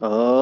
Oh.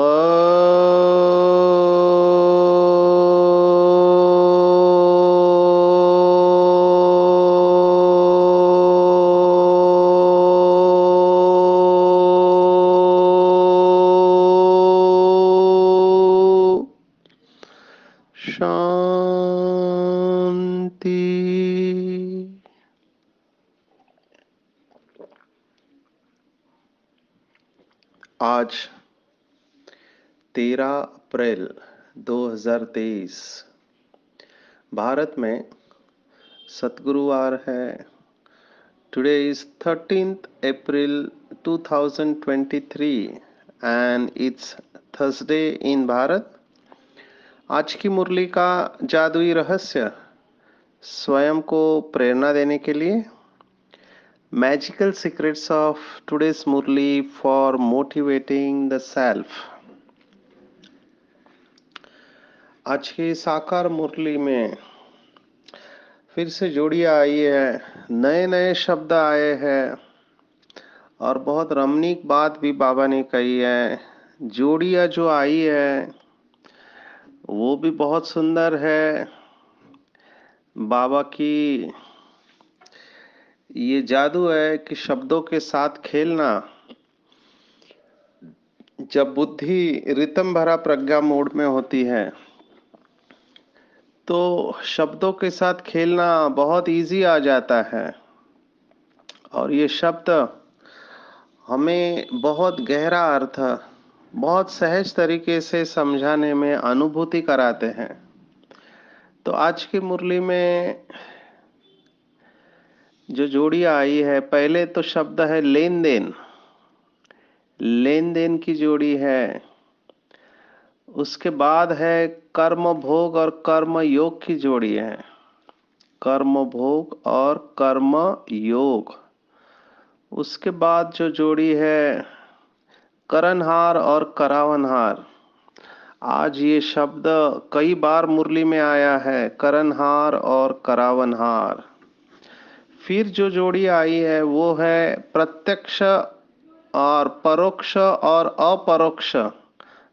2023 Bharat में सतगुरुवार है today is thirteen April 2023 and it's Thursday in Bharat आज की मुरली का जादुई रहस्य स्वयं को प्रेरणा देने के लिए magical secrets of today's murli for motivating the self आज के साकार मुरली में फिर से जोड़िया आई है नए नए शब्द आए हैं और बहुत रमणीक बात भी बाबा ने कही है जोड़िया जो आई है वो भी बहुत सुंदर है बाबा की ये जादू है कि शब्दों के साथ खेलना जब बुद्धि रितम भरा प्रज्ञा मोड में होती है तो शब्दों के साथ खेलना बहुत इजी आ जाता है और ये शब्द हमें बहुत गहरा अर्थ बहुत सहज तरीके से समझाने में अनुभूति कराते हैं तो आज की मुरली में जो जोड़ी आई है पहले तो शब्द है लेन देन लेन देन की जोड़ी है उसके बाद है कर्म भोग और कर्म योग की जोड़ी है कर्म भोग और कर्म योग उसके बाद जो जोड़ी है करणहार और करावनहार आज ये शब्द कई बार मुरली में आया है करणहार और करावनहार फिर जो जोड़ी आई है वो है प्रत्यक्ष और परोक्ष और अपरोक्ष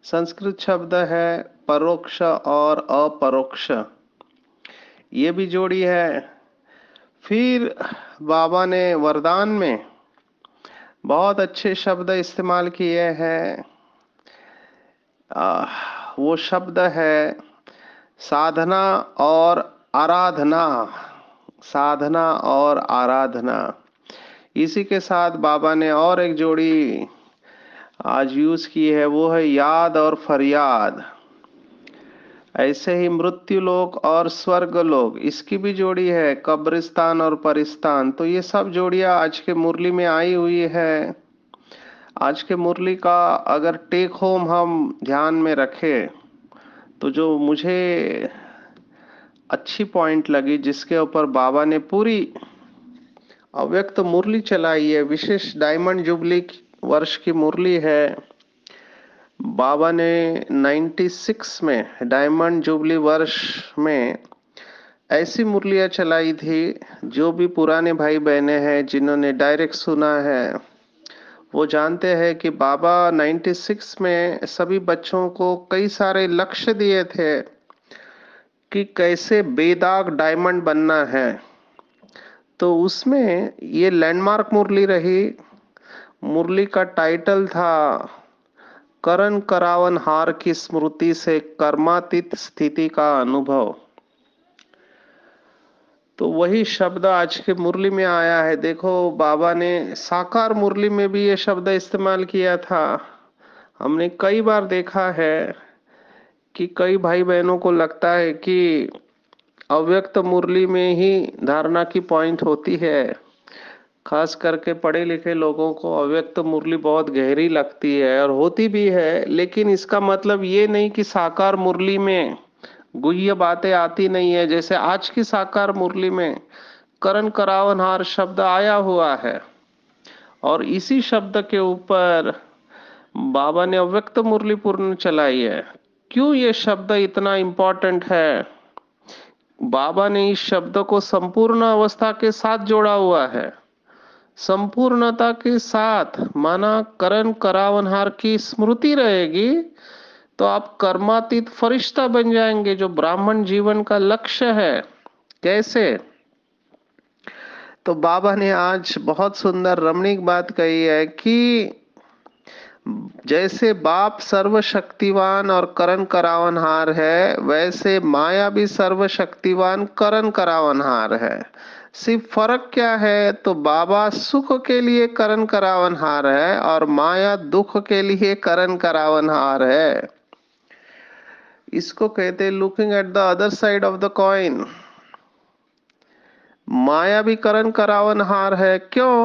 संस्कृत शब्द है परोक्ष और अपरोक्ष ये भी जोड़ी है फिर बाबा ने वरदान में बहुत अच्छे शब्द इस्तेमाल किए हैं वो शब्द है साधना और आराधना साधना और आराधना इसी के साथ बाबा ने और एक जोड़ी आज यूज की है वो है याद और फरियाद ऐसे ही मृत्यु लोक और स्वर्ग लोक इसकी भी जोड़ी है कब्रिस्तान और परिस्तान तो ये सब जोड़ियां आज के मुरली में आई हुई है आज के मुरली का अगर टेक होम हम ध्यान में रखें तो जो मुझे अच्छी पॉइंट लगी जिसके ऊपर बाबा ने पूरी अव्यक्त मुरली चलाई है विशेष डायमंड जुबली वर्ष की मुरली है बाबा ने 96 में डायमंड जुबली वर्ष में ऐसी मुरलियाँ चलाई थी जो भी पुराने भाई बहने हैं जिन्होंने डायरेक्ट सुना है वो जानते हैं कि बाबा 96 में सभी बच्चों को कई सारे लक्ष्य दिए थे कि कैसे बेदाग डायमंड बनना है तो उसमें ये लैंडमार्क मुरली रही मुरली का टाइटल था करण करावन हार की स्मृति से कर्मातीत स्थिति का अनुभव तो वही शब्द आज के मुरली में आया है देखो बाबा ने साकार मुरली में भी ये शब्द इस्तेमाल किया था हमने कई बार देखा है कि कई भाई बहनों को लगता है कि अव्यक्त मुरली में ही धारणा की पॉइंट होती है खास करके पढ़े लिखे लोगों को अव्यक्त मुरली बहुत गहरी लगती है और होती भी है लेकिन इसका मतलब ये नहीं कि साकार मुरली में गुह्य बातें आती नहीं है जैसे आज की साकार मुरली में करण करावनहार शब्द आया हुआ है और इसी शब्द के ऊपर बाबा ने अव्यक्त मुरली पूर्ण चलाई है क्यों ये शब्द इतना इम्पोर्टेंट है बाबा ने इस शब्द को संपूर्ण अवस्था के साथ जोड़ा हुआ है संपूर्णता के साथ माना करण करावनहार की स्मृति रहेगी तो आप कर्मातीत फरिश्ता बन जाएंगे जो ब्राह्मण जीवन का लक्ष्य है कैसे तो बाबा ने आज बहुत सुंदर रमणीक बात कही है कि जैसे बाप सर्वशक्तिवान और करण करावनहार है वैसे माया भी सर्वशक्तिवान करण करावनहार है सिर्फ फर्क क्या है तो बाबा सुख के लिए करण करावन हार है और माया दुख के लिए करण करावन हार है इसको कहते looking at the other side of the coin माया भी करण करावन हार है क्यों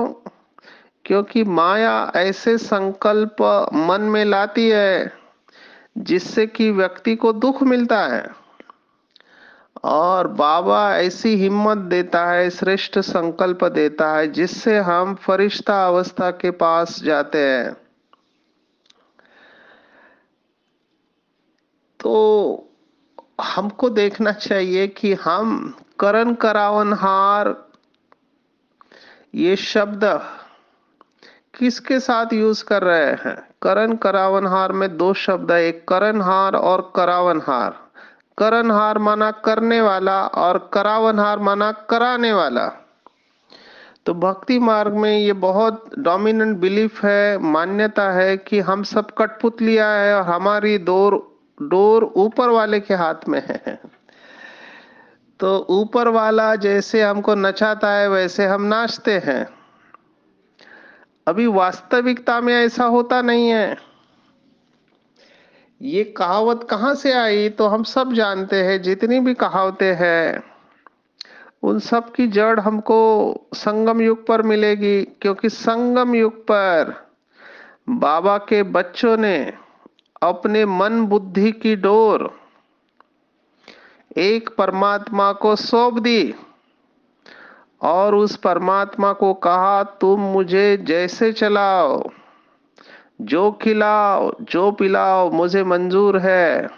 क्योंकि माया ऐसे संकल्प मन में लाती है जिससे कि व्यक्ति को दुख मिलता है और बाबा ऐसी हिम्मत देता है श्रेष्ठ संकल्प देता है जिससे हम फरिश्ता अवस्था के पास जाते हैं तो हमको देखना चाहिए कि हम करण करावन हार ये शब्द किसके साथ यूज कर रहे हैं करण करावन हार में दो शब्द है एक करण हार और करावन हार करनहार माना करने वाला और करावनहार माना कराने वाला तो भक्ति मार्ग में ये बहुत डोमिनेंट बिलीफ है मान्यता है कि हम सब कठपुतलिया है और हमारी डोर डोर ऊपर वाले के हाथ में है तो ऊपर वाला जैसे हमको नचाता है वैसे हम नाचते हैं अभी वास्तविकता में ऐसा होता नहीं है ये कहावत कहाँ से आई तो हम सब जानते हैं जितनी भी कहावतें हैं उन सब की जड़ हमको संगम युग पर मिलेगी क्योंकि संगम युग पर बाबा के बच्चों ने अपने मन बुद्धि की डोर एक परमात्मा को सौंप दी और उस परमात्मा को कहा तुम मुझे जैसे चलाओ जो खिलाओ जो पिलाओ मुझे मंजूर है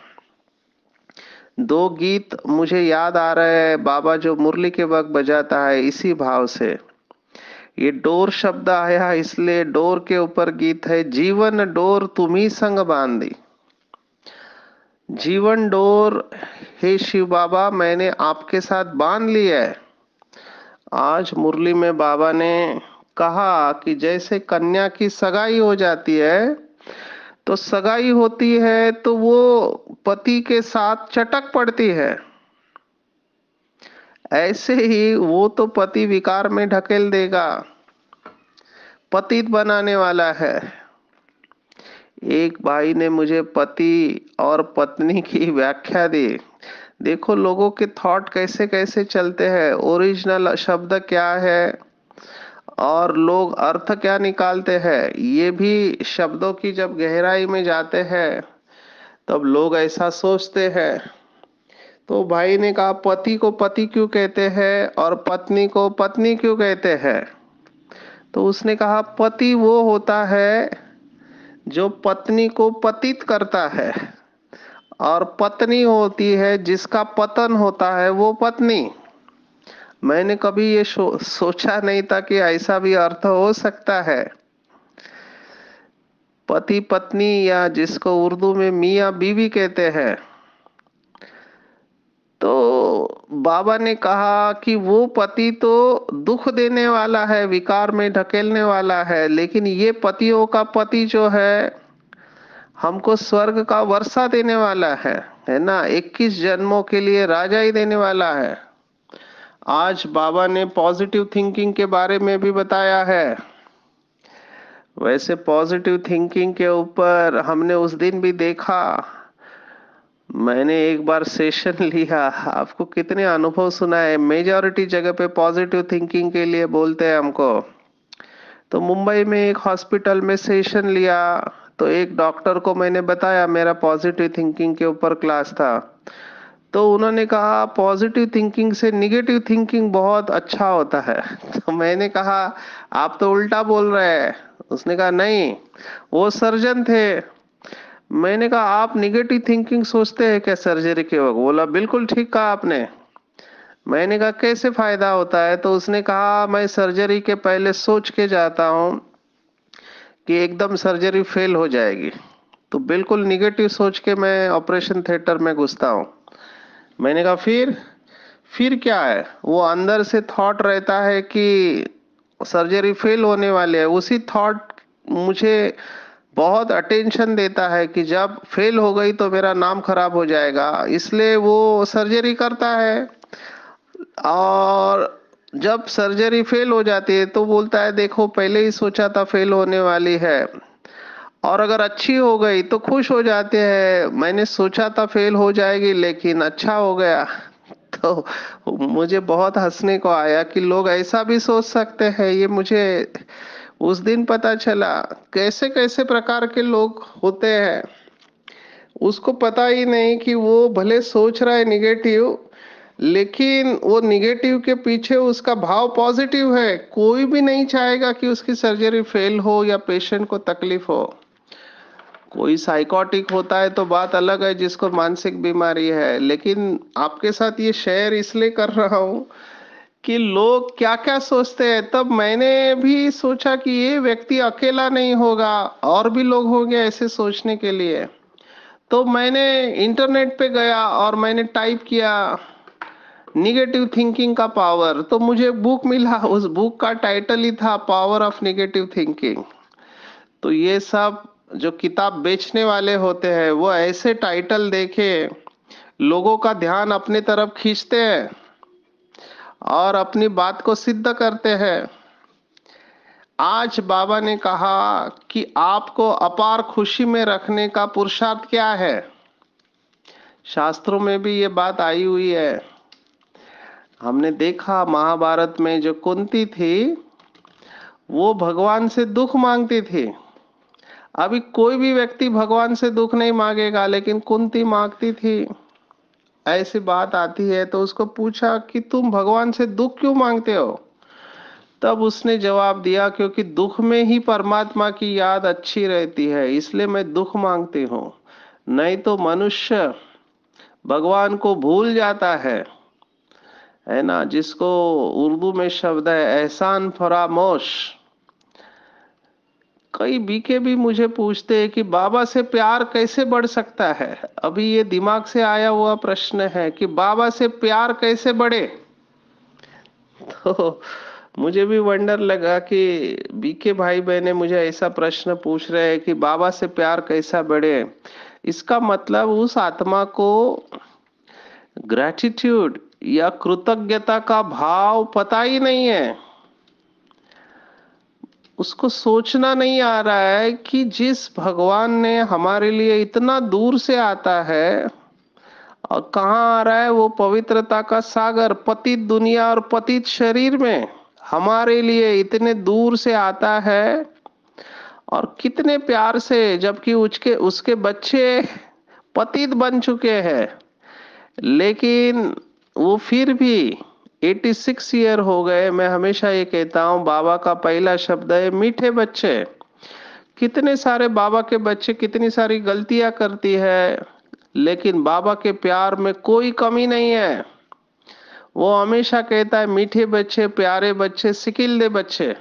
दो गीत मुझे याद आ रहे हैं बाबा जो मुरली के वक्त बजाता है इसी भाव से ये डोर शब्द आया इसलिए डोर के ऊपर गीत है जीवन डोर तुम्ही संग बांधी जीवन डोर हे शिव बाबा मैंने आपके साथ बांध लिया है आज मुरली में बाबा ने कहा कि जैसे कन्या की सगाई हो जाती है तो सगाई होती है तो वो पति के साथ चटक पड़ती है ऐसे ही वो तो पति विकार में ढकेल देगा पतित बनाने वाला है एक भाई ने मुझे पति और पत्नी की व्याख्या दी देखो लोगों के थॉट कैसे कैसे चलते हैं ओरिजिनल शब्द क्या है और लोग अर्थ क्या निकालते हैं ये भी शब्दों की जब गहराई में जाते हैं तब लोग ऐसा सोचते हैं तो भाई ने कहा पति को पति क्यों कहते हैं और पत्नी को पत्नी क्यों कहते हैं तो उसने कहा पति वो होता है जो पत्नी को पतित करता है और पत्नी होती है जिसका पतन होता है वो पत्नी मैंने कभी ये सो, सोचा नहीं था कि ऐसा भी अर्थ हो सकता है पति पत्नी या जिसको उर्दू में मियाँ बीवी कहते हैं तो बाबा ने कहा कि वो पति तो दुख देने वाला है विकार में ढकेलने वाला है लेकिन ये पतियों का पति जो है हमको स्वर्ग का वर्षा देने वाला है है ना 21 जन्मों के लिए राजा ही देने वाला है आज बाबा ने पॉजिटिव थिंकिंग के बारे में भी बताया है वैसे पॉजिटिव थिंकिंग के ऊपर हमने उस दिन भी देखा मैंने एक बार सेशन लिया आपको कितने अनुभव सुनाए मेजॉरिटी जगह पे पॉजिटिव थिंकिंग के लिए बोलते हैं हमको तो मुंबई में एक हॉस्पिटल में सेशन लिया तो एक डॉक्टर को मैंने बताया मेरा पॉजिटिव थिंकिंग के ऊपर क्लास था तो उन्होंने कहा पॉजिटिव थिंकिंग से निगेटिव थिंकिंग बहुत अच्छा होता है तो मैंने कहा आप तो उल्टा बोल रहे हैं उसने कहा नहीं वो सर्जन थे मैंने कहा आप निगेटिव थिंकिंग सोचते हैं क्या सर्जरी के वक्त बोला बिल्कुल ठीक कहा आपने मैंने कहा कैसे फायदा होता है तो उसने कहा मैं सर्जरी के पहले सोच के जाता हूँ कि एकदम सर्जरी फेल हो जाएगी तो बिल्कुल निगेटिव सोच के मैं ऑपरेशन थिएटर में घुसता हूँ मैंने कहा फिर फिर क्या है वो अंदर से थॉट रहता है कि सर्जरी फेल होने वाली है उसी थॉट मुझे बहुत अटेंशन देता है कि जब फेल हो गई तो मेरा नाम खराब हो जाएगा इसलिए वो सर्जरी करता है और जब सर्जरी फेल हो जाती है तो बोलता है देखो पहले ही सोचा था फेल होने वाली है और अगर अच्छी हो गई तो खुश हो जाते हैं मैंने सोचा था फेल हो जाएगी लेकिन अच्छा हो गया तो मुझे बहुत हंसने को आया कि लोग ऐसा भी सोच सकते हैं ये मुझे उस दिन पता चला कैसे कैसे प्रकार के लोग होते हैं उसको पता ही नहीं कि वो भले सोच रहा है निगेटिव लेकिन वो निगेटिव के पीछे उसका भाव पॉजिटिव है कोई भी नहीं चाहेगा कि उसकी सर्जरी फेल हो या पेशेंट को तकलीफ हो कोई साइकोटिक होता है तो बात अलग है जिसको मानसिक बीमारी है लेकिन आपके साथ ये शेयर इसलिए कर रहा हूं कि लोग क्या क्या सोचते हैं तब मैंने भी सोचा कि ये व्यक्ति अकेला नहीं होगा और भी लोग होंगे ऐसे सोचने के लिए तो मैंने इंटरनेट पे गया और मैंने टाइप किया निगेटिव थिंकिंग का पावर तो मुझे बुक मिला उस बुक का टाइटल ही था पावर ऑफ निगेटिव थिंकिंग तो ये सब जो किताब बेचने वाले होते हैं वो ऐसे टाइटल देखे लोगों का ध्यान अपने तरफ खींचते हैं और अपनी बात को सिद्ध करते हैं आज बाबा ने कहा कि आपको अपार खुशी में रखने का पुरुषार्थ क्या है शास्त्रों में भी ये बात आई हुई है हमने देखा महाभारत में जो कुंती थी वो भगवान से दुख मांगती थी अभी कोई भी व्यक्ति भगवान से दुख नहीं मांगेगा लेकिन कुंती मांगती थी ऐसी बात आती है तो उसको पूछा कि तुम भगवान से दुख क्यों मांगते हो तब उसने जवाब दिया क्योंकि दुख में ही परमात्मा की याद अच्छी रहती है इसलिए मैं दुख मांगती हूँ नहीं तो मनुष्य भगवान को भूल जाता है है ना जिसको उर्दू में शब्द है एहसान फरामोश कई बीके भी मुझे पूछते हैं कि बाबा से प्यार कैसे बढ़ सकता है अभी ये दिमाग से आया हुआ प्रश्न है कि बाबा से प्यार कैसे बढ़े तो मुझे भी वंडर लगा कि बीके भाई बहने मुझे ऐसा प्रश्न पूछ रहे हैं कि बाबा से प्यार कैसा बढ़े इसका मतलब उस आत्मा को ग्रैटिट्यूड या कृतज्ञता का भाव पता ही नहीं है उसको सोचना नहीं आ रहा है कि जिस भगवान ने हमारे लिए इतना दूर से आता है और कहाँ आ रहा है वो पवित्रता का सागर पतित दुनिया और पतित शरीर में हमारे लिए इतने दूर से आता है और कितने प्यार से जबकि उसके उसके बच्चे पतित बन चुके हैं लेकिन वो फिर भी 86 सिक्स ईयर हो गए मैं हमेशा ये कहता हूँ बाबा का पहला शब्द है मीठे बच्चे कितने सारे बाबा के बच्चे कितनी सारी गलतियां करती है लेकिन बाबा के प्यार में कोई कमी नहीं है वो हमेशा कहता है मीठे बच्चे प्यारे बच्चे सिकिल्ले बच्चे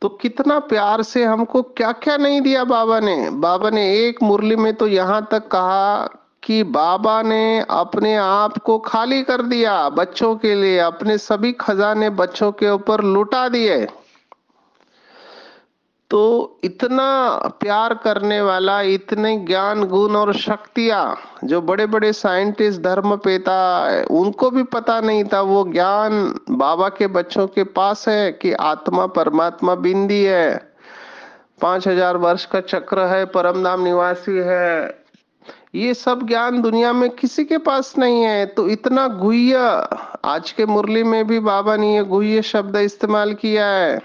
तो कितना प्यार से हमको क्या क्या नहीं दिया बाबा ने बाबा ने एक मुरली में तो यहां तक कहा कि बाबा ने अपने आप को खाली कर दिया बच्चों के लिए अपने सभी खजाने बच्चों के ऊपर लुटा दिए तो इतना प्यार करने वाला इतने ज्ञान गुण और शक्तियां जो बड़े बड़े साइंटिस्ट धर्म पेता उनको भी पता नहीं था वो ज्ञान बाबा के बच्चों के पास है कि आत्मा परमात्मा बिंदी है पांच हजार वर्ष का चक्र है परमधाम निवासी है ये सब ज्ञान दुनिया में किसी के पास नहीं है तो इतना गुहिया आज के मुरली में भी बाबा ने ये गुहे शब्द इस्तेमाल किया है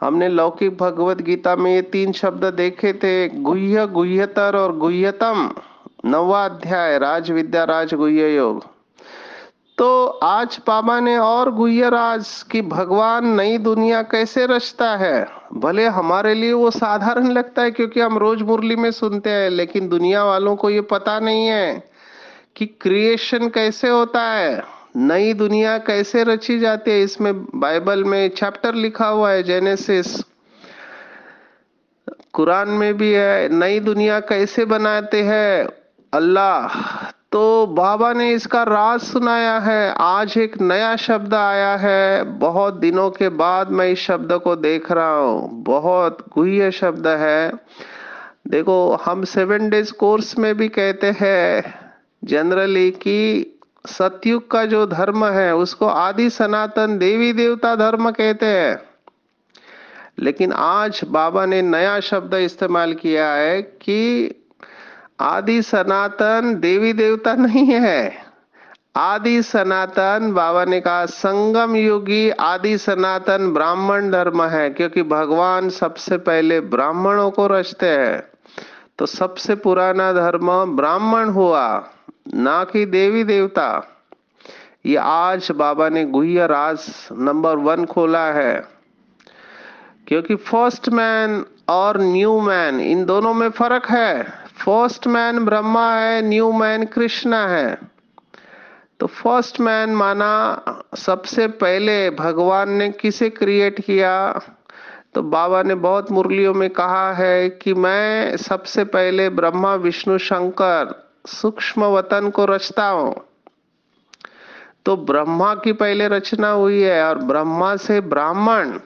हमने लौकिक भगवत गीता में ये तीन शब्द देखे थे गुह्य गुह्यतर और गुह्यतम नवा अध्याय राज विद्या राज गुह्य योग तो आज पापा ने और आज कि भगवान नई दुनिया कैसे रचता है भले हमारे लिए वो साधारण लगता है क्योंकि हम रोज मुरली में सुनते हैं लेकिन दुनिया वालों को ये पता नहीं है कि क्रिएशन कैसे होता है नई दुनिया कैसे रची जाती है इसमें बाइबल में चैप्टर लिखा हुआ है जेनेसिस कुरान में भी है नई दुनिया कैसे बनाते हैं अल्लाह तो बाबा ने इसका राज सुनाया है आज एक नया शब्द आया है बहुत दिनों के बाद मैं इस शब्द को देख रहा हूँ बहुत गुह्य शब्द है देखो हम सेवन डेज कोर्स में भी कहते हैं जनरली कि सतयुग का जो धर्म है उसको आदि सनातन देवी देवता धर्म कहते हैं लेकिन आज बाबा ने नया शब्द इस्तेमाल किया है कि आदि सनातन देवी देवता नहीं है आदि सनातन बाबा ने कहा संगम युगी आदि सनातन ब्राह्मण धर्म है क्योंकि भगवान सबसे पहले ब्राह्मणों को रचते हैं तो सबसे पुराना धर्म ब्राह्मण हुआ ना कि देवी देवता ये आज बाबा ने गुहिया राज नंबर वन खोला है क्योंकि फर्स्ट मैन और न्यू मैन इन दोनों में फर्क है फर्स्ट मैन ब्रह्मा है न्यू मैन कृष्णा है तो फर्स्ट मैन माना सबसे पहले भगवान ने किसे क्रिएट किया तो बाबा ने बहुत मुरलियों में कहा है कि मैं सबसे पहले ब्रह्मा विष्णु शंकर सूक्ष्म वतन को रचता हूं तो ब्रह्मा की पहले रचना हुई है और ब्रह्मा से ब्राह्मण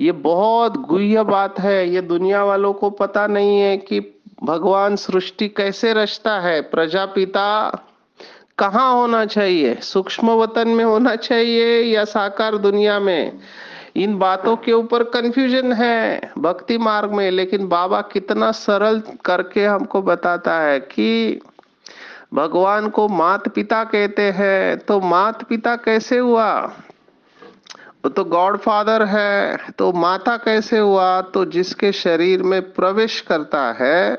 ये बहुत गुह्य बात है ये दुनिया वालों को पता नहीं है कि भगवान सृष्टि कैसे रचता है प्रजापिता कहाँ होना चाहिए सूक्ष्म वतन में होना चाहिए या साकार दुनिया में इन बातों के ऊपर कंफ्यूजन है भक्ति मार्ग में लेकिन बाबा कितना सरल करके हमको बताता है कि भगवान को मात पिता कहते हैं तो मात पिता कैसे हुआ तो, तो गॉडफादर है तो माता कैसे हुआ तो जिसके शरीर में प्रवेश करता है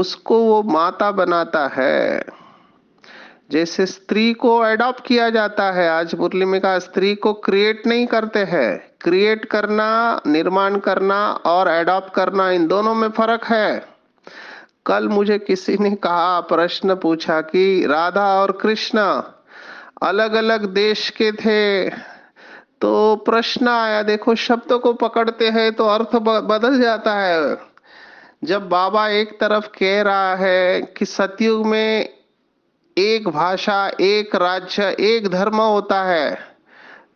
उसको वो माता बनाता है जैसे स्त्री को एडॉप्ट किया जाता है आज मुरली में कहा स्त्री को क्रिएट नहीं करते हैं क्रिएट करना निर्माण करना और एडॉप्ट करना इन दोनों में फर्क है कल मुझे किसी ने कहा प्रश्न पूछा कि राधा और कृष्ण अलग अलग देश के थे तो प्रश्न आया देखो शब्द को पकड़ते हैं तो अर्थ बदल जाता है जब बाबा एक तरफ कह रहा है कि सतयुग में एक भाषा एक राज्य एक धर्म होता है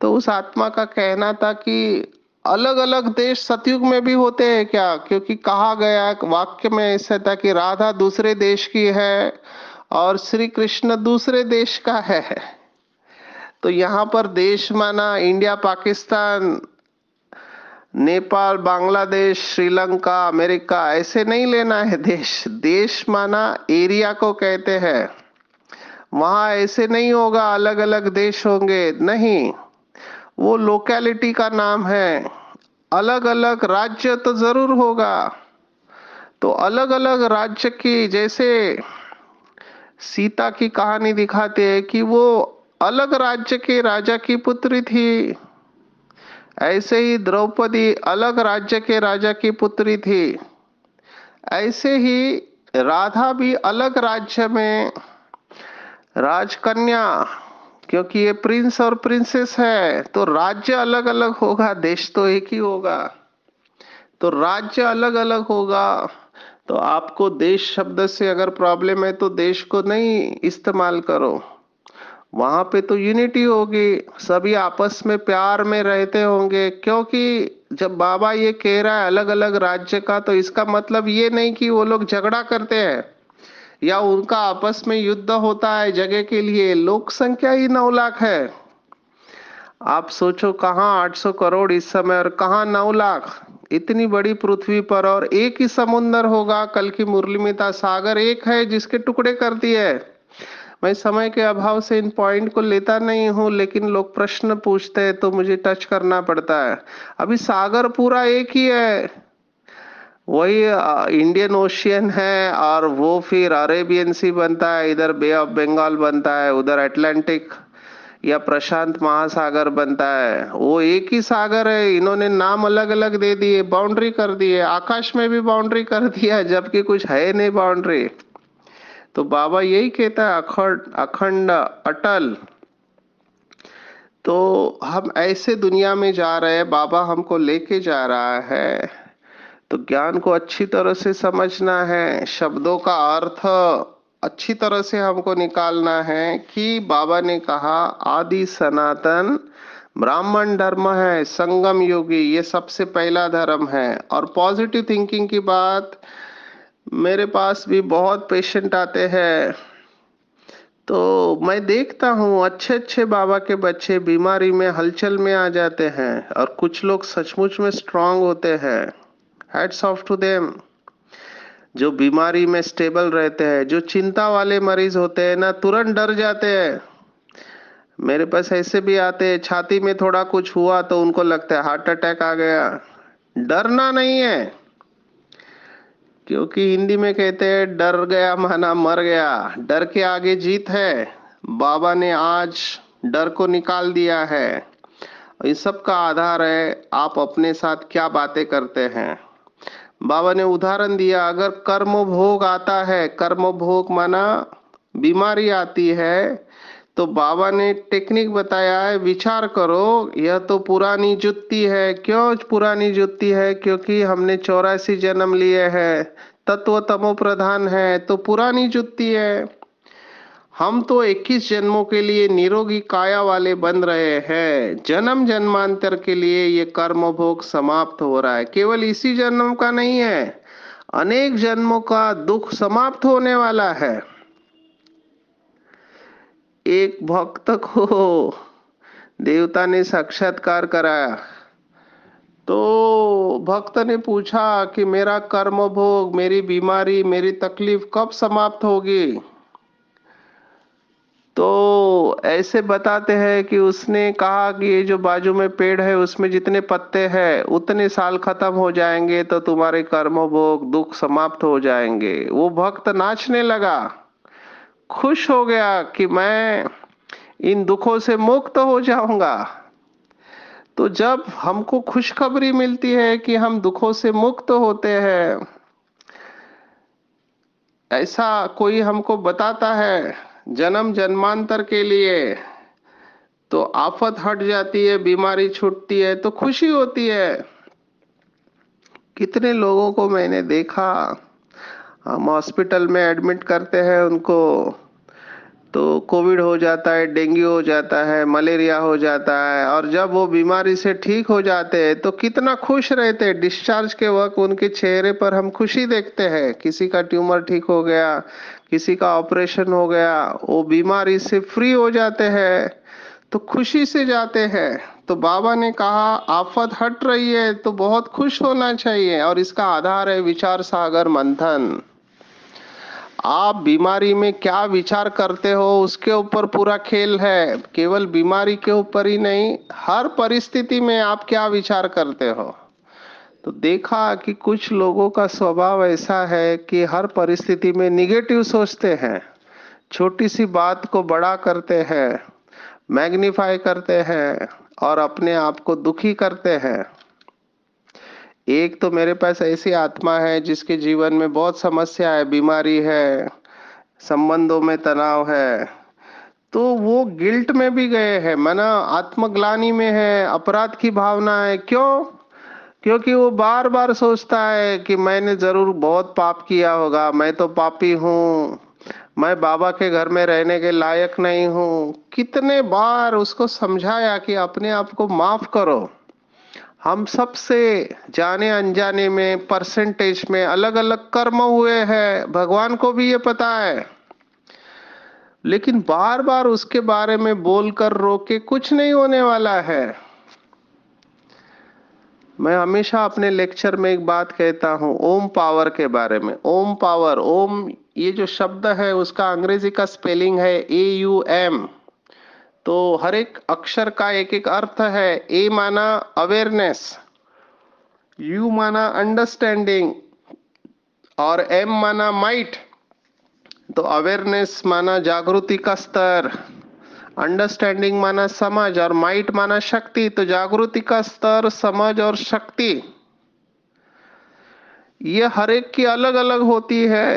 तो उस आत्मा का कहना था कि अलग अलग देश सतयुग में भी होते हैं क्या क्योंकि कहा गया वाक्य में ऐसा था कि राधा दूसरे देश की है और श्री कृष्ण दूसरे देश का है तो यहाँ पर देश माना इंडिया पाकिस्तान नेपाल बांग्लादेश श्रीलंका अमेरिका ऐसे नहीं लेना है देश देश माना एरिया को कहते हैं वहां ऐसे नहीं होगा अलग अलग देश होंगे नहीं वो लोकेलिटी का नाम है अलग अलग राज्य तो जरूर होगा तो अलग अलग राज्य की जैसे सीता की कहानी दिखाते हैं कि वो अलग राज्य के राजा की पुत्री थी ऐसे ही द्रौपदी अलग राज्य के राजा की पुत्री थी ऐसे ही राधा भी अलग राज्य में राजकन्या क्योंकि ये प्रिंस और प्रिंसेस है तो राज्य अलग अलग होगा देश तो एक ही होगा तो राज्य अलग अलग होगा तो आपको देश शब्द से अगर प्रॉब्लम है तो देश को नहीं इस्तेमाल करो वहां पे तो यूनिटी होगी सभी आपस में प्यार में रहते होंगे क्योंकि जब बाबा ये कह रहा है अलग अलग राज्य का तो इसका मतलब ये नहीं कि वो लोग झगड़ा करते हैं या उनका आपस में युद्ध होता है जगह के लिए लोक संख्या ही नौ लाख है आप सोचो कहाँ 800 करोड़ इस समय और कहाँ नौ लाख इतनी बड़ी पृथ्वी पर और एक ही समुन्दर होगा कल की मुरलीमिता सागर एक है जिसके टुकड़े कर दिए है मैं समय के अभाव से इन पॉइंट को लेता नहीं हूँ लेकिन लोग प्रश्न पूछते हैं तो मुझे टच करना पड़ता है अभी सागर पूरा एक ही है वही इंडियन ओशियन है और वो फिर अरेबियन सी बनता है इधर बे ऑफ बंगाल बनता है उधर अटलांटिक या प्रशांत महासागर बनता है वो एक ही सागर है इन्होंने नाम अलग अलग दे दिए बाउंड्री कर दिए आकाश में भी बाउंड्री कर दिया जबकि कुछ है नहीं बाउंड्री तो बाबा यही कहता है अखंड अखंड अटल तो हम ऐसे दुनिया में जा रहे हैं बाबा हमको लेके जा रहा है तो ज्ञान को अच्छी तरह से समझना है शब्दों का अर्थ अच्छी तरह से हमको निकालना है कि बाबा ने कहा आदि सनातन ब्राह्मण धर्म है संगम योगी ये सबसे पहला धर्म है और पॉजिटिव थिंकिंग की बात मेरे पास भी बहुत पेशेंट आते हैं तो मैं देखता हूँ अच्छे अच्छे बाबा के बच्चे बीमारी में हलचल में आ जाते हैं और कुछ लोग सचमुच में स्ट्रांग होते हैं हेड्स ऑफ टू देम जो बीमारी में स्टेबल रहते हैं जो चिंता वाले मरीज होते हैं ना तुरंत डर जाते हैं मेरे पास ऐसे भी आते हैं छाती में थोड़ा कुछ हुआ तो उनको लगता है हार्ट अटैक आ गया डरना नहीं है क्योंकि हिंदी में कहते हैं डर गया माना मर गया डर के आगे जीत है बाबा ने आज डर को निकाल दिया है इस सब का आधार है आप अपने साथ क्या बातें करते हैं बाबा ने उदाहरण दिया अगर कर्म भोग आता है कर्म भोग माना बीमारी आती है तो बाबा ने टेक्निक बताया है विचार करो यह तो पुरानी जुत्ती है क्यों पुरानी जुत्ती है क्योंकि हमने चौरासी जन्म लिए हैं तत्व तमो प्रधान है तो पुरानी जुत्ती है हम तो 21 जन्मों के लिए निरोगी काया वाले बन रहे हैं जन्म जन्मांतर के लिए ये कर्म भोग समाप्त हो रहा है केवल इसी जन्म का नहीं है अनेक जन्मों का दुख समाप्त होने वाला है एक भक्त को देवता ने साक्षात्कार कराया तो भक्त ने पूछा कि मेरा कर्म भोग मेरी बीमारी मेरी तकलीफ कब समाप्त होगी तो ऐसे बताते हैं कि उसने कहा कि ये जो बाजू में पेड़ है उसमें जितने पत्ते हैं उतने साल खत्म हो जाएंगे तो तुम्हारे कर्म भोग दुख समाप्त हो जाएंगे वो भक्त नाचने लगा खुश हो गया कि मैं इन दुखों से मुक्त हो जाऊंगा तो जब हमको खुशखबरी मिलती है कि हम दुखों से मुक्त होते हैं ऐसा कोई हमको बताता है जन्म जन्मांतर के लिए तो आफत हट जाती है बीमारी छूटती है तो खुशी होती है कितने लोगों को मैंने देखा हम हॉस्पिटल में एडमिट करते हैं उनको तो कोविड हो जाता है डेंगू हो जाता है मलेरिया हो जाता है और जब वो बीमारी से ठीक हो जाते हैं तो कितना खुश रहते हैं डिस्चार्ज के वक्त उनके चेहरे पर हम खुशी देखते हैं किसी का ट्यूमर ठीक हो गया किसी का ऑपरेशन हो गया वो बीमारी से फ्री हो जाते हैं तो खुशी से जाते हैं तो बाबा ने कहा आफत हट रही है तो बहुत खुश होना चाहिए और इसका आधार है विचार सागर मंथन आप बीमारी में क्या विचार करते हो उसके ऊपर पूरा खेल है केवल बीमारी के ऊपर ही नहीं हर परिस्थिति में आप क्या विचार करते हो तो देखा कि कुछ लोगों का स्वभाव ऐसा है कि हर परिस्थिति में निगेटिव सोचते हैं छोटी सी बात को बड़ा करते हैं मैग्नीफाई करते हैं और अपने आप को दुखी करते हैं एक तो मेरे पास ऐसी आत्मा है जिसके जीवन में बहुत समस्या है बीमारी है संबंधों में तनाव है तो वो गिल्ट में भी गए हैं मना आत्मग्लानी में है अपराध की भावना है क्यों क्योंकि वो बार बार सोचता है कि मैंने जरूर बहुत पाप किया होगा मैं तो पापी हूँ मैं बाबा के घर में रहने के लायक नहीं हूँ कितने बार उसको समझाया कि अपने आप को माफ करो हम सबसे जाने अनजाने में परसेंटेज में अलग अलग कर्म हुए हैं भगवान को भी ये पता है लेकिन बार बार उसके बारे में बोलकर रोके कुछ नहीं होने वाला है मैं हमेशा अपने लेक्चर में एक बात कहता हूं ओम पावर के बारे में ओम पावर ओम ये जो शब्द है उसका अंग्रेजी का स्पेलिंग है ए यू एम तो हर एक अक्षर का एक एक अर्थ है ए माना अवेयरनेस यू माना अंडरस्टैंडिंग और एम माना माइट तो अवेयरनेस माना जागृति का स्तर अंडरस्टैंडिंग माना समझ और माइट माना शक्ति तो जागृति का स्तर समझ और शक्ति ये हर एक की अलग अलग होती है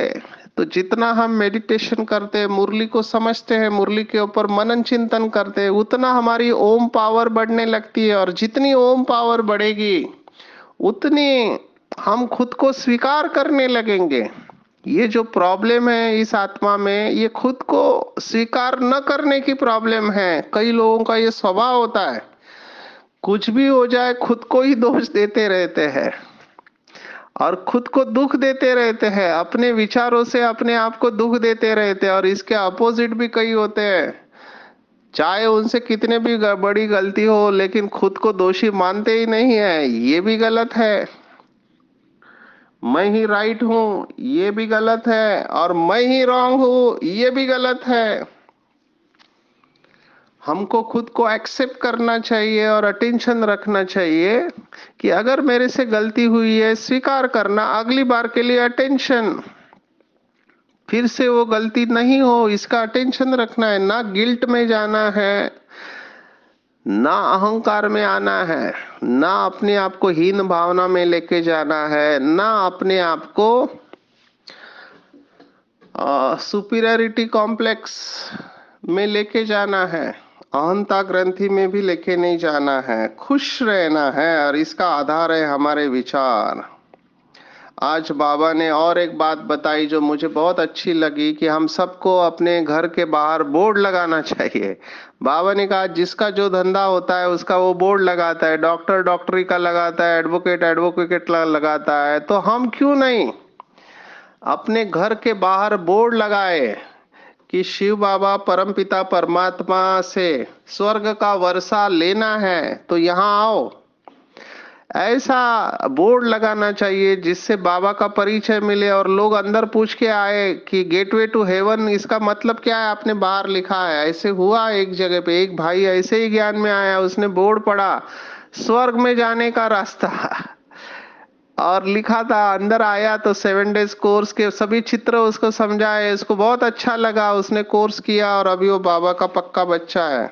तो जितना हम मेडिटेशन करते हैं मुरली को समझते हैं मुरली के ऊपर मनन चिंतन करते हैं उतना हमारी ओम पावर बढ़ने लगती है और जितनी ओम पावर बढ़ेगी उतनी हम खुद को स्वीकार करने लगेंगे ये जो प्रॉब्लम है इस आत्मा में ये खुद को स्वीकार न करने की प्रॉब्लम है कई लोगों का ये स्वभाव होता है कुछ भी हो जाए खुद को ही दोष देते रहते हैं और खुद को दुख देते रहते हैं अपने विचारों से अपने आप को दुख देते रहते हैं और इसके अपोजिट भी कई होते हैं चाहे उनसे कितने भी बड़ी गलती हो लेकिन खुद को दोषी मानते ही नहीं है ये भी गलत है मैं ही राइट हूं ये भी गलत है और मैं ही रॉन्ग हूं ये भी गलत है हमको खुद को एक्सेप्ट करना चाहिए और अटेंशन रखना चाहिए कि अगर मेरे से गलती हुई है स्वीकार करना अगली बार के लिए अटेंशन फिर से वो गलती नहीं हो इसका अटेंशन रखना है ना गिल्ट में जाना है ना अहंकार में आना है ना अपने आप को हीन भावना में लेके जाना है ना अपने आप को सुपीरियरिटी कॉम्प्लेक्स में लेके जाना है अहंता ग्रंथि में भी लेके नहीं जाना है खुश रहना है और इसका आधार है हमारे विचार आज बाबा ने और एक बात बताई जो मुझे बहुत अच्छी लगी कि हम सबको अपने घर के बाहर बोर्ड लगाना चाहिए बाबा ने कहा जिसका जो धंधा होता है उसका वो बोर्ड लगाता है डॉक्टर डॉक्टरी का लगाता है एडवोकेट एडवोकेट का लगाता है तो हम क्यों नहीं अपने घर के बाहर बोर्ड लगाए कि शिव बाबा परम पिता परमात्मा से स्वर्ग का वर्षा लेना है तो यहाँ आओ ऐसा बोर्ड लगाना चाहिए जिससे बाबा का परिचय मिले और लोग अंदर पूछ के आए कि गेटवे टू हेवन इसका मतलब क्या है आपने बाहर लिखा है ऐसे हुआ एक जगह पे एक भाई ऐसे ही ज्ञान में आया उसने बोर्ड पढ़ा स्वर्ग में जाने का रास्ता और लिखा था अंदर आया तो सेवन डेज कोर्स के सभी चित्र उसको समझाए उसको बहुत अच्छा लगा उसने कोर्स किया और अभी वो बाबा का पक्का बच्चा है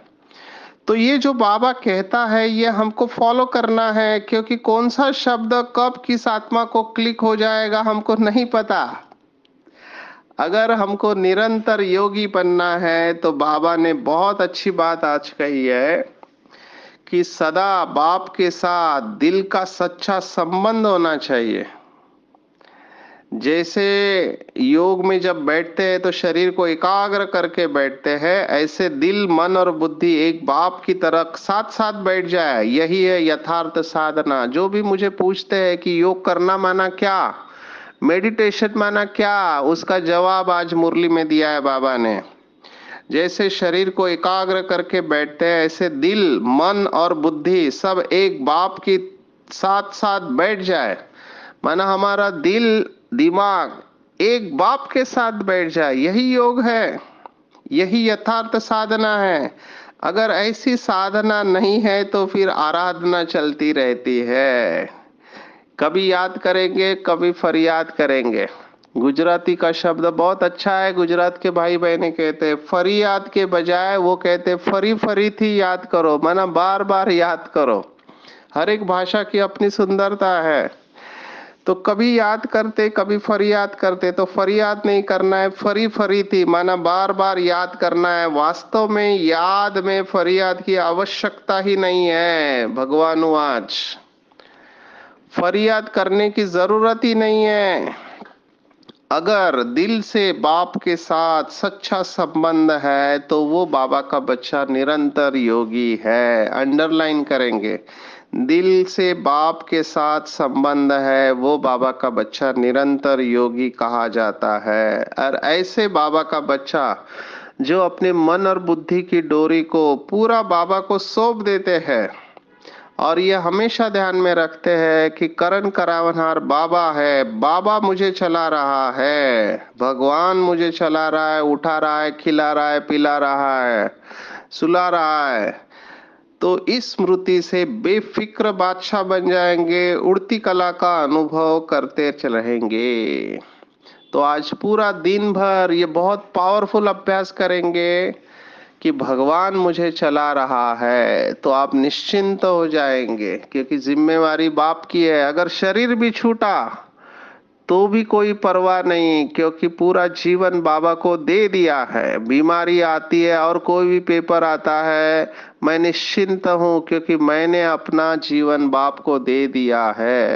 तो ये जो बाबा कहता है ये हमको फॉलो करना है क्योंकि कौन सा शब्द कब किस आत्मा को क्लिक हो जाएगा हमको नहीं पता अगर हमको निरंतर योगी बनना है तो बाबा ने बहुत अच्छी बात आज कही है कि सदा बाप के साथ दिल का सच्चा संबंध होना चाहिए जैसे योग में जब बैठते हैं तो शरीर को एकाग्र करके बैठते हैं ऐसे दिल मन और बुद्धि एक बाप की तरह साथ साथ बैठ जाए यही है यथार्थ साधना जो भी मुझे पूछते हैं कि योग करना माना क्या मेडिटेशन माना क्या उसका जवाब आज मुरली में दिया है बाबा ने जैसे शरीर को एकाग्र करके बैठते हैं ऐसे दिल मन और बुद्धि सब एक बाप की साथ साथ बैठ जाए माना हमारा दिल दिमाग एक बाप के साथ बैठ जाए यही योग है यही यथार्थ साधना है अगर ऐसी साधना नहीं है तो फिर आराधना चलती रहती है कभी याद करेंगे कभी फरियाद करेंगे गुजराती का शब्द बहुत अच्छा है गुजरात के भाई बहने कहते फरी याद के बजाय वो कहते फरी फरी थी याद करो माना बार बार याद करो हर एक भाषा की अपनी सुंदरता है तो कभी याद करते कभी फरियाद करते तो फरियाद नहीं करना है फरी फरी थी माना बार बार याद करना है वास्तव में याद में फरियाद की आवश्यकता ही नहीं है भगवान आज फरियाद करने की जरूरत ही नहीं है अगर दिल से बाप के साथ सच्चा संबंध है तो वो बाबा का बच्चा निरंतर योगी है अंडरलाइन करेंगे दिल से बाप के साथ संबंध है वो बाबा का बच्चा निरंतर योगी कहा जाता है और ऐसे बाबा का बच्चा जो अपने मन और बुद्धि की डोरी को पूरा बाबा को सौंप देते हैं और ये हमेशा ध्यान में रखते हैं कि करण करावनहार बाबा है बाबा मुझे चला रहा है भगवान मुझे चला रहा है उठा रहा है खिला रहा है पिला रहा है सुला रहा है तो इस स्मृति से बेफिक्र बादशाह बन जाएंगे उड़ती कला का अनुभव करते रहेंगे तो आज पूरा दिन भर ये बहुत पावरफुल अभ्यास करेंगे कि भगवान मुझे चला रहा है तो आप निश्चिंत तो हो जाएंगे क्योंकि जिम्मेवारी बाप की है अगर शरीर भी छूटा तो भी कोई परवाह नहीं क्योंकि पूरा जीवन बाबा को दे दिया है बीमारी आती है और कोई भी पेपर आता है मैं निश्चिंत हूं क्योंकि मैंने अपना जीवन बाप को दे दिया है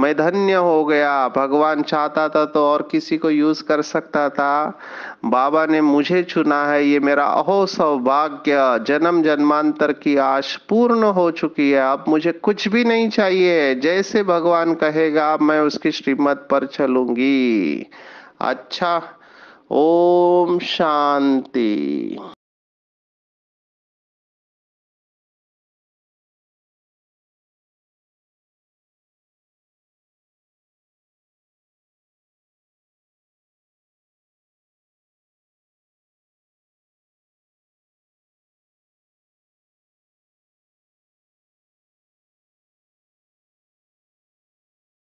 मैं धन्य हो गया भगवान चाहता था तो और किसी को यूज कर सकता था बाबा ने मुझे चुना है ये मेरा अहो सौभाग्य जन्म जन्मांतर की आश पूर्ण हो चुकी है अब मुझे कुछ भी नहीं चाहिए जैसे भगवान कहेगा मैं उसकी श्रीमत पर चलूंगी अच्छा ओम शांति